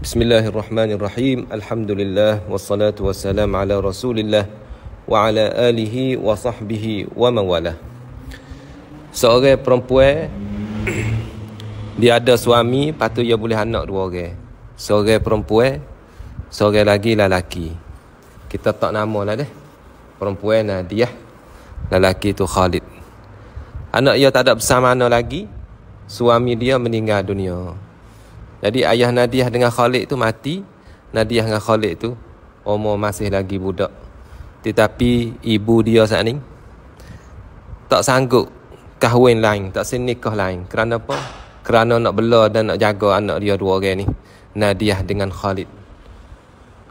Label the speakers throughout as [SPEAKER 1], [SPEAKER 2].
[SPEAKER 1] Bismillahirrahmanirrahim. Alhamdulillah wassalatu wassalam ala Rasulillah wa ala alihi wa sahbihi wa mawalah. Seorang perempuan dia ada suami, patut dia boleh anak dua orang. Seorang perempuan, seorang lagi lelaki. Kita tak namalah deh. Perempuan lah dia lelaki tu Khalid. Anak dia tak ada bersama mana lagi. Suami dia meninggal dunia. Jadi ayah Nadiah dengan Khalid tu mati. Nadiah dengan Khalid tu umur masih lagi budak. Tetapi ibu dia saat ni tak sanggup kahwin lain, tak sini nikah lain. Kerana apa? Kerana nak bela dan nak jaga anak dia dua orang ni. Nadiah dengan Khalid.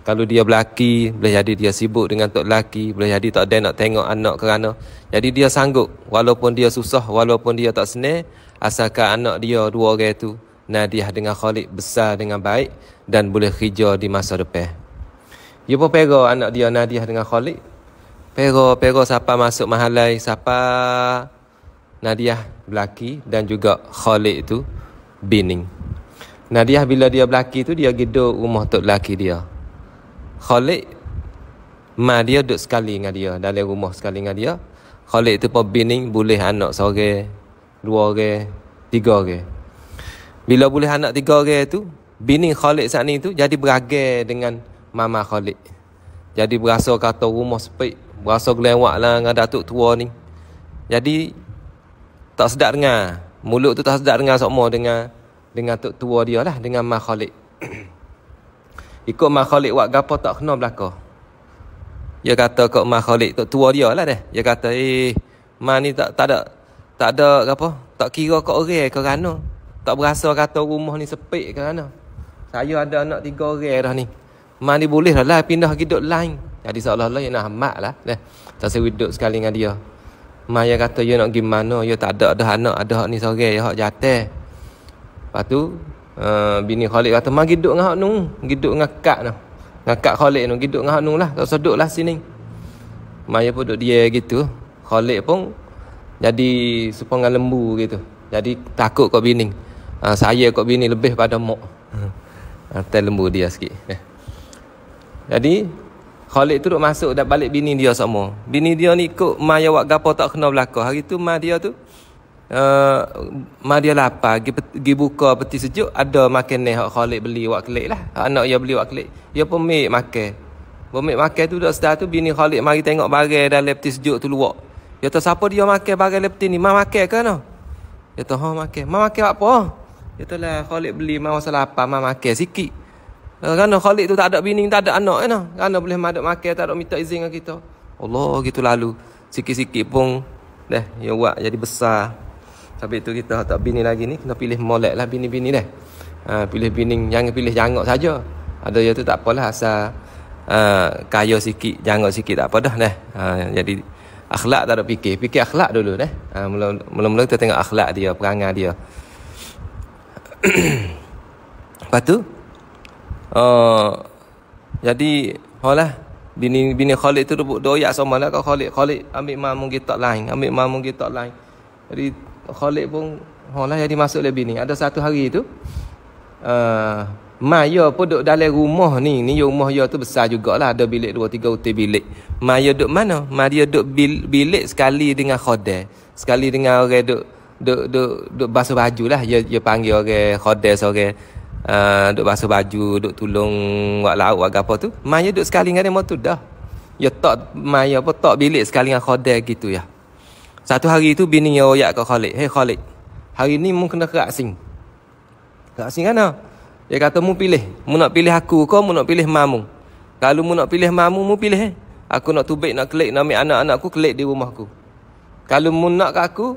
[SPEAKER 1] Kalau dia berlaki, boleh jadi dia sibuk dengan tok laki, boleh jadi tak ada nak tengok anak kerana. Jadi dia sanggup walaupun dia susah, walaupun dia tak senang, asalkan anak dia dua orang tu Nadiah dengan Khalid besar dengan baik dan boleh hijau di masa depan. Dia ya pun pera anak dia Nadiah dengan Khalid. Pera-pera siapa masuk mahalai, siapa Nadiah belaki dan juga Khalid itu bining. Nadiah bila dia belaki tu dia gedo rumah tok laki dia. Khalid ma dia duduk sekali dengan dia dalam rumah sekali dengan dia. Khalid tu pun bining boleh anak seorang, dua orang, tiga orang. Bila boleh anak tiga orang tu, bini Khalid saat ni tu jadi beragai dengan mama Khalid. Jadi berasa kata rumah sepik, berasa gelewak lah dengan datuk tua ni. Jadi tak sedap dengar. Mulut tu tak sedap dengar semua dengan dengan tok tua dia lah dengan Mama Khalid. Ikut Mama Khalid buat gapo tak kena belaka. Dia kata kat Mama Khalid tok tua dia lah deh. Dia kata eh mak ni tak tak ada tak ada apa? Tak kira kat orang ke kerana tak berasa kata rumah ni sepik ke mana. Saya ada anak tiga orang dah ni. Mana boleh lah lah pindah hidup lain. Jadi seolah-olah yang nak amat lah. Eh, tak saya hidup sekali dengan dia. Maya kata, ya nak pergi mana? Ya tak ada, ada anak, ada hak ni sore, ya hak jatuh. Lepas tu, uh, bini Khalid kata, mah hidup dengan orang nu. Hidup dengan kak nu. Dengan kak Khalid nu, hidup dengan hak nu lah. Tak usah duduk lah sini. Maya pun duduk dia gitu. Khalid pun jadi sepengal lembu gitu. Jadi takut kau bini ha, saya kok bini lebih pada mok. Ha, hmm. ah, tel lembu dia sikit. Eh. Jadi, Khalid tu duduk masuk dah balik bini dia semua. Bini dia ni ikut ma yang buat gapo tak kena belakang. Hari tu ma dia tu, uh, eh, ma dia lapar. Gi, buka peti sejuk, ada makan ni Khalid beli wak kelik lah. Anak dia beli wak kelik. Dia pun make makan. Bermik makan tu dah sedar tu bini Khalid mari tengok barang dan leptis sejuk tu luak. Dia tahu siapa dia makan barang leptis ni. Mak makan ke no? Dia tahu ha makan. Mak makan apa? Itulah Khalid beli mak masa lapar, mak makan sikit. Uh, kerana Khalid tu tak ada bini, tak ada anak. Kan? Kerana boleh mak makan, tak ada minta izin dengan kita. Allah, gitu lalu. Sikit-sikit pun, dah, ya buat jadi besar. Tapi itu kita tak bini lagi ni, kena pilih molek lah bini-bini dah. Uh, ha, pilih bini, jangan pilih jangok saja. Ada yang tu tak apalah asal uh, kaya sikit, jangok sikit tak apa dah. dah. Uh, ha, jadi, akhlak tak ada fikir. Fikir akhlak dulu dah. Uh, mula-mula kita tengok akhlak dia, perangai dia. Lepas tu uh, Jadi Alah Bini bini Khalid tu duduk doyak sama lah kau Khalid Khalid ambil mamu kita lain Ambil mamu kita lain Jadi Khalid pun oh lah, jadi masuk oleh bini Ada satu hari tu uh, Maya pun duduk dalam rumah ni Ni rumah ya tu besar jugalah Ada bilik dua tiga utih bilik Maya duduk mana? Maya duduk bilik, bilik sekali dengan khodeh Sekali dengan orang duduk duk duk duk basuh baju lah dia dia panggil orang okay, khodes orang okay. uh, duk basuh baju duk tolong buat lauk buat apa tu maya duk sekali dengan motor dah dia tak maya apa tak bilik sekali dengan khodes gitu ya satu hari tu bini dia royak ke Khalid hey Khalid hari ni mu kena kerak asing kerak asing kan dia kata mu pilih mu nak pilih aku ke mu nak pilih mamu kalau mu nak pilih mamu mu pilih eh? aku nak tubik nak kelik nak ambil anak-anak aku kelik di rumah aku kalau mu nak ke aku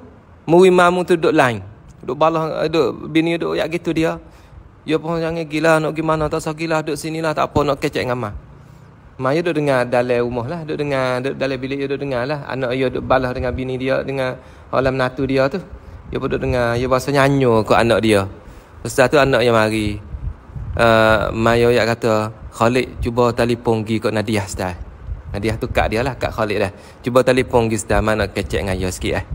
[SPEAKER 1] Murimamu tu duduk lain. Duduk balah, eh, duduk bini duduk ayat gitu dia. Ya pun jangan gila nak pergi mana. Tak usah gila duduk sini lah. Tak apa nak kecek dengan mak. Mak duduk dengar dalai rumah lah. Duduk dengar duduk dalai bilik dia duduk dengar lah. Anak dia duduk balah dengan bini dia. Dengan alam natu dia tu. Dia pun duduk dengar. Dia rasa nyanyo ke anak dia. Lepas tu anak dia mari. Uh, eh, Maya ayat kata. Khalid cuba telefon pergi ke Nadia setelah. Nadia tu kak dia lah. kak Khalid lah. Cuba telefon pergi setelah. Mana kecek dengan dia sikit eh.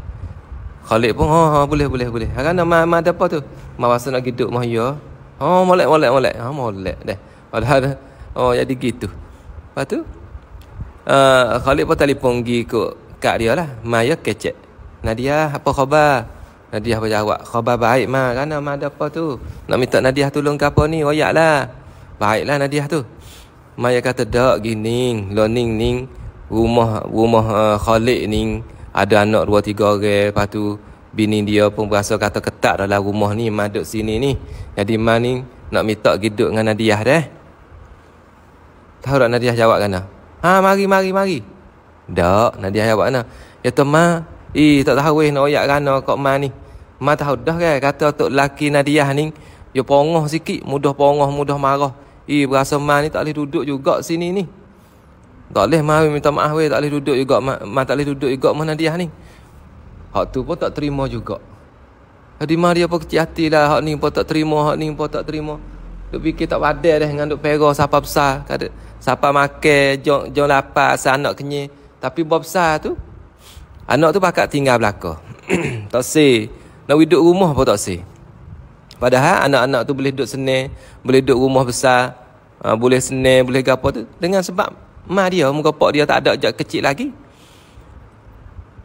[SPEAKER 1] Khalid pun, ha, ha, boleh, boleh, boleh. Ha, kan, ma, ma, ada tu? Ma, pasal nak hidup mah, ya. Ha, molek, molek, molek. Ha, molek, deh. Padahal, oh, jadi gitu. Lepas tu, uh, eh, Khalid pun telefon pergi ke kak dia lah. Ma, ya, kecek. Nadia, apa khabar? Nadia apa jawab? Khabar baik, ma. Kan, ma, ada tu? Nak minta Nadia tolong ke apa ni? Royak lah. Baiklah, Nadia tu. Ma, kata, dak, gini. loning ning, Rumah, rumah uh, eh, Khalid Ning ada anak dua tiga orang lepas tu bini dia pun berasa kata ketat dalam rumah ni maduk sini ni jadi man ni nak minta giduk dengan Nadiah dah eh. tahu tak Nadiah jawab kena ha mari mari mari tak Nadiah jawab kena ya tu ma eh tak tahu weh nak oyak kena kan, kok man ni ma tahu dah kan kata untuk laki Nadiah ni dia pongoh sikit mudah pongoh mudah marah Ih, berasa man ni tak boleh duduk juga sini ni. Tak boleh mari minta maaf weh, tak boleh duduk juga, ma, ma tak boleh duduk juga mana dia ni. Hak tu pun tak terima juga. Jadi mari dia pun kecil hati lah, hak ni pun tak terima, hak ni pun tak terima. Duk fikir tak padai dah dengan duk perah siapa besar. kad, siapa makan, jom, jom lapar, asal anak kenyir. Tapi buat besar tu, anak tu pakak tinggal belakang. tak si, Nak duduk rumah pun tak say. Padahal anak-anak tu boleh duduk senir, boleh duduk rumah besar, ha, boleh senir, boleh gapa tu. Dengan sebab Mak dia, muka pak dia tak ada sejak kecil lagi.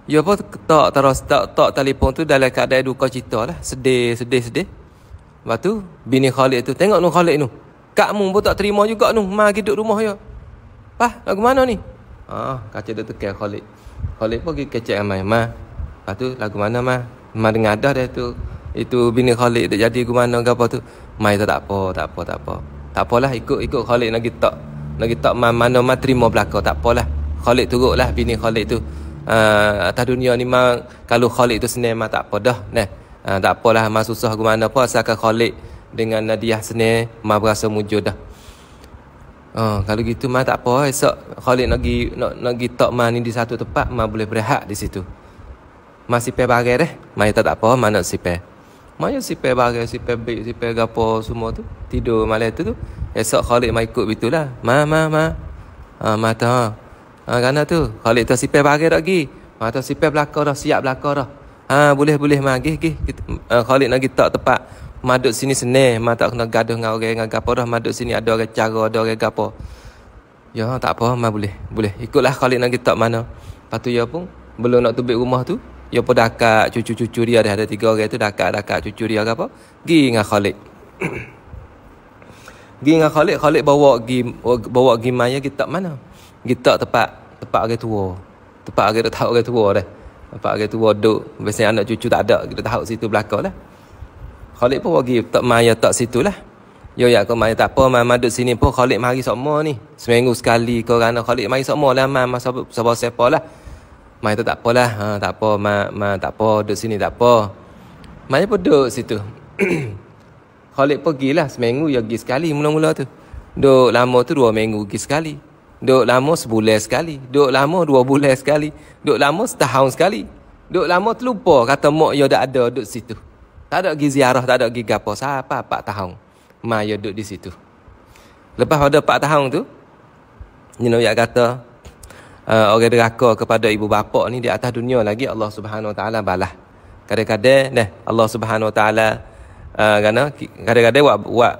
[SPEAKER 1] Dia ya pun tak terus tak tak telefon tu dalam keadaan duka cita lah. Sedih, sedih, sedih. Lepas tu, bini Khalid tu, tengok nu Khalid nu. Kak mu pun tak terima juga nu. Mak pergi duduk rumah dia. Ya. Pah, nak ke mana ni? Ah, kacau dia tekan Khalid. Khalid pun pergi kecek sama Ma. Lepas tu, lagu mana Ma? Ma dengar dah dia tu. Itu bini Khalid dia jadi ke mana ke apa tu. Ma tak apa, tak apa, tak apa. Tak apalah, ikut-ikut Khalid lagi tak. Lagi tak man, mana man terima belaka Tak apalah Khalid turut lah bini Khalid tu uh, Atas dunia ni man Kalau Khalid tu senang man tak apa dah nah. uh, Tak apalah man susah ke mana pun Asalkan Khalid dengan nadiah senang Man berasa mujud dah uh, Kalau gitu man tak apa Esok Khalid nak pergi tak man ni di satu tempat Man boleh berehat di situ Masih pay bagai deh Man tak, tak apa man nak sipai Maknanya sipir barang, sipir beg, sipir gapo semua tu. Tidur malam tu tu. Esok Khalid mai ikut betul lah. Ma, ma, ma. Ha, ma tu ha. Ha, tu. Khalid tu sipir barang tak pergi. Ma tu sipir belakang dah, siap belakang dah. Ha, boleh, boleh ma. Gih, gih. Uh, Khalid nak pergi tak tepat. Ma duduk sini senih. Ma tak kena gaduh dengan orang dengan gapo dah. Ma sini ada orang cara, ada orang gapo. Ya, tak apa. Ma boleh. Boleh. Ikutlah Khalid nak pergi tak mana. patu ya pun. Belum nak tubik rumah tu. Dia pun dakat cucu-cucu dia dah ada tiga orang tu dakat-dakat cucu dia ke apa. Gi dengan Khalid. gi dengan Khalid, Khalid bawa gi bawa gi maya kita mana? Kita tempat tempat orang tua. Tempat orang tak tahu orang tua dah. Tempat orang tua duduk, biasanya anak cucu tak ada, kita tahu situ belakanglah. Khalid pun pergi tak maya tak situ lah. Yo ya kau main tak apa main madu sini pun Khalid mari semua ni. Seminggu sekali kau kerana Khalid mai semua lah main masa sebab sepolah Mai tu tak apalah. Ha, tak apa. Ma, ma, tak apa. Duduk sini tak apa. Mai pun duduk situ. Khalid pergilah seminggu. Ya pergi sekali mula-mula tu. Duduk lama tu dua minggu pergi sekali. Duduk lama sebulan sekali. Duduk lama dua bulan sekali. Duduk lama setahun sekali. Duduk lama terlupa. Kata mak ya tak ada duduk situ. Tak ada pergi ziarah. Tak ada pergi gapa. Siapa? Pak tahun. Mai ya duduk di situ. Lepas pada pak tahun tu. You know, ya kata uh, orang deraka kepada ibu bapa ni di atas dunia lagi Allah Subhanahu Wa Taala balas. Kadang-kadang neh Allah Subhanahu Wa Taala eh, kerana eh, kadang-kadang buat buat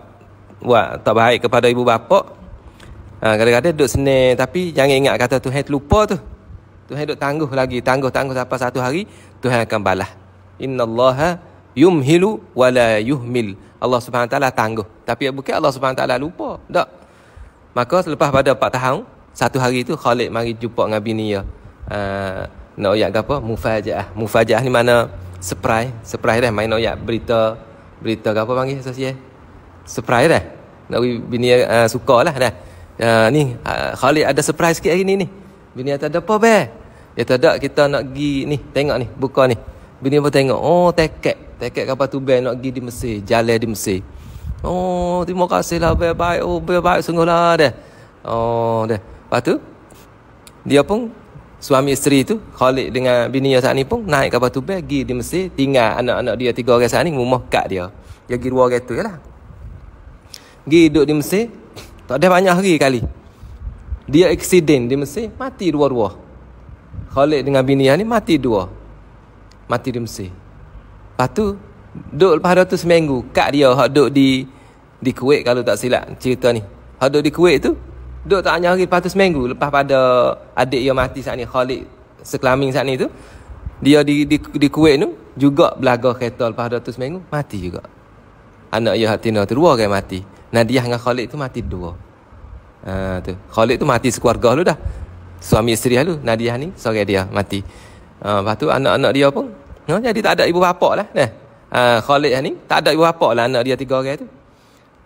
[SPEAKER 1] buat tak baik kepada ibu bapa. Uh, kadang-kadang duduk senang tapi jangan ingat kata Tuhan terlupa tu. Tuhan duduk tangguh lagi, tangguh-tangguh sampai satu hari Tuhan akan balas. Innallaha yumhilu wa la yuhmil. Allah Subhanahu Wa Taala tangguh. Tapi bukan Allah Subhanahu Wa Taala lupa. Tak. Maka selepas pada 4 tahun, satu hari tu Khalid mari jumpa dengan bini dia. Ha, nak oyak ke apa? Mufajaah. Mufajaah ni mana? Surprise. Surprise dah main oyak berita. Berita ke apa panggil sosial? Surprise dah. Nak bini uh, suka lah dah. Uh, ni uh, Khalid ada surprise sikit hari ni ni. Bini tak ada apa be. Ya tak ada kita nak gi ni tengok ni buka ni. Bini apa tengok. Oh teket. Teket kapal tu be nak gi di Mesir, jalan di Mesir. Oh terima kasih lah baik. Oh be baik sungguh lah dah. Oh dah. Lepas tu dia pun suami isteri tu Khalid dengan bini dia saat ni pun naik kapal tu pergi di Mesir tinggal anak-anak dia tiga orang saat ni rumah kat dia. Dia pergi dua orang tu lah, Pergi duduk di Mesir tak ada banyak hari kali. Dia eksiden di Mesir mati dua-dua. Khalid dengan bini dia ni mati dua. Mati di Mesir. Lepas tu duduk lepas tu seminggu kat dia hak duduk di di Kuwait kalau tak silap cerita ni. Hak duduk di Kuwait tu Duk tanya hari lepas tu seminggu lepas pada adik yang mati saat ni Khalid sekelaming saat ni tu. Dia di di, di Kuwait tu juga belaga kereta lepas dua tu seminggu mati juga. Anak ya hati tu dua kaya mati. Nadia dengan Khalid tu mati dua. Ha, tu. Khalid tu mati sekeluarga lu dah. Suami isteri lu Nadia ni seorang dia mati. Ha, lepas tu anak-anak dia pun no, ha, jadi tak ada ibu bapa lah. Eh. Ha, Khalid ni tak ada ibu bapa lah anak dia tiga orang tu.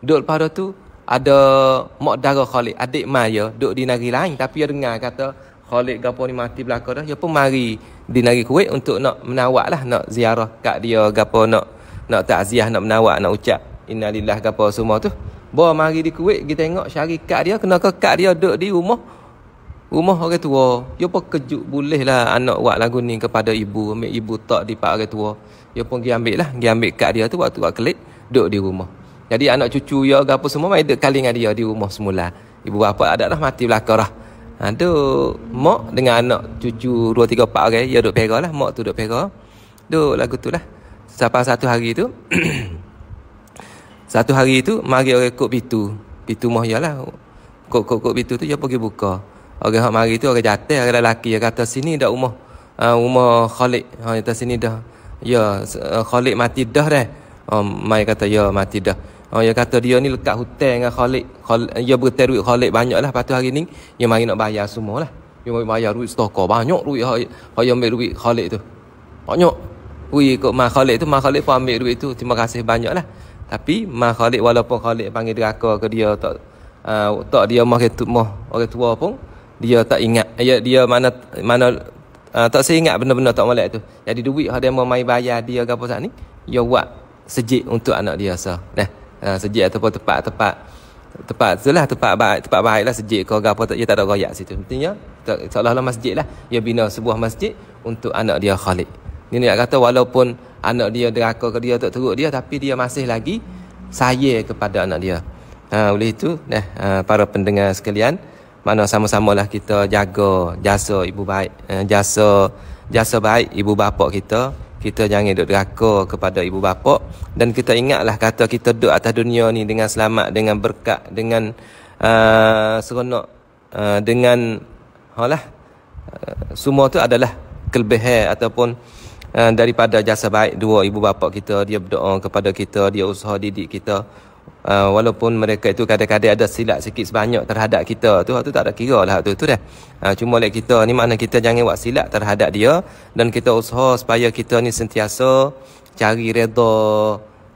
[SPEAKER 1] lepas pada tu ada mak dara Khalid, adik mai ya, duduk di negeri lain tapi dia dengar kata Khalid gapo ni mati belaka dah, dia ya pun mari di negeri Kuwait untuk nak menawak lah, nak ziarah kat dia gapo nak nak takziah, nak menawak, nak ucap innalillah gapo semua tu. Bawa mari di Kuwait, kita tengok syarikat dia, kena ke kak dia duduk di rumah Rumah orang tua Dia ya pun kejut boleh lah anak buat lagu ni kepada ibu Ambil ibu tak di pak orang tua Dia ya pun pergi ambil lah Pergi ambil kad dia tu waktu buat klik Duduk di rumah jadi anak cucu ya ke apa semua ada kali dengan dia di rumah semula. Ibu bapa ada dah mati belakang dah. Ha tu mak dengan anak cucu 2 3 4 orang okay? ya dia duk lah. mak tu duk peral. Duk lagu tu lah. Sampai satu hari tu satu hari tu mari orang kok pitu. Pitu mah ya lah. Kok kok kok pitu tu dia ya pergi buka. Orang hak mari tu orang jatuh orang lelaki ha, ha, dia kata sini dah rumah uh, rumah Khalid. Ha kata sini dah. Ya eh, khalik mati dah dah. Oh, mai kata ya mati dah. Oh, yang kata dia ni lekat hutan dengan Khalid. Khalid dia berhutang Khalid banyak lah. Lepas tu hari ni, dia mari nak bayar semua lah. Dia mari bayar duit stoker. Banyak duit yang ambil duit Khalid tu. Banyak. Ui ikut Mah Khalid tu, Mah Khalid pun ambil duit tu. Terima kasih banyak lah. Tapi Mah Khalid walaupun Khalid panggil deraka ke dia tak uh, tak dia mah ketu mah orang tua pun dia tak ingat Ya dia mana mana uh, tak seingat benda-benda tak molek tu. Jadi duit hak dia mau mai bayar dia gapo sat ni? Dia buat sejik untuk anak dia sah. Nah uh, sejik ataupun tempat-tempat tempat itulah tempat baik tempat baiklah sejik kau apa tak tak ada royak situ pentingnya seolah-olah masjid lah dia bina sebuah masjid untuk anak dia Khalid ni nak kata walaupun anak dia deraka ke dia tak teruk dia tapi dia masih lagi saya kepada anak dia ha, oleh itu nah, ah, para pendengar sekalian mana sama-samalah kita jaga jasa ibu baik jasa jasa baik ibu bapa kita kita jangan duduk deraka kepada ibu bapa dan kita ingatlah kata kita duduk atas dunia ni dengan selamat dengan berkat dengan uh, seronok uh, dengan halah uh, semua tu adalah kelebihan ataupun uh, daripada jasa baik dua ibu bapa kita dia berdoa kepada kita dia usaha didik kita uh, walaupun mereka itu kadang-kadang ada silap sikit sebanyak terhadap kita tu tu tak ada kira lah tu tu dah uh, cuma oleh like kita ni mana kita jangan buat silap terhadap dia dan kita usaha supaya kita ni sentiasa cari redha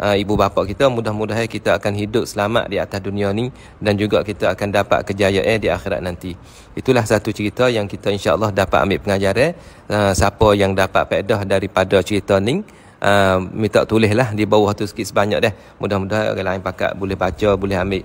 [SPEAKER 1] Uh, ibu bapa kita mudah-mudahan kita akan hidup selamat di atas dunia ni dan juga kita akan dapat kejayaan di akhirat nanti. Itulah satu cerita yang kita insya-Allah dapat ambil pengajaran uh, siapa yang dapat faedah daripada cerita ni uh, minta tulis lah di bawah tu sikit sebanyak dah. Mudah-mudahan orang lain pakat boleh baca, boleh ambil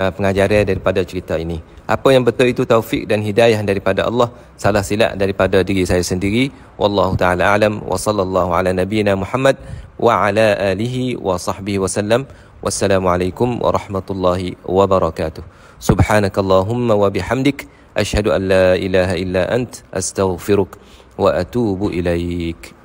[SPEAKER 1] uh, pengajaran daripada cerita ini. Apa yang betul itu taufik dan hidayah daripada Allah, salah silap daripada diri saya sendiri. Wallahu taala alam wa sallallahu ala nabiyyina Muhammad wa ala alihi wa sahbihi wasallam. Wassalamualaikum warahmatullahi wabarakatuh. Subhanakallahumma wa bihamdik ashhadu an la ilaha illa ant astaghfiruk wa atubu ilaik.